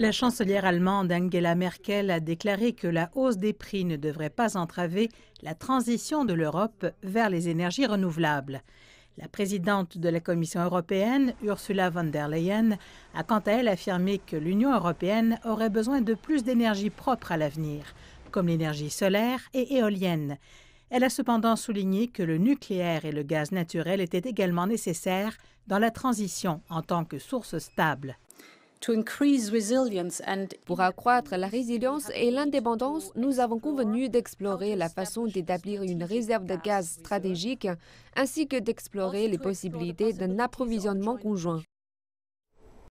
La chancelière allemande Angela Merkel a déclaré que la hausse des prix ne devrait pas entraver la transition de l'Europe vers les énergies renouvelables. La présidente de la Commission européenne, Ursula von der Leyen, a quant à elle affirmé que l'Union européenne aurait besoin de plus d'énergie propre à l'avenir, comme l'énergie solaire et éolienne. Elle a cependant souligné que le nucléaire et le gaz naturel étaient également nécessaires dans la transition en tant que source stable. Pour accroître la résilience et l'indépendance, nous avons convenu d'explorer la façon d'établir une réserve de gaz stratégique ainsi que d'explorer les possibilités d'un approvisionnement conjoint.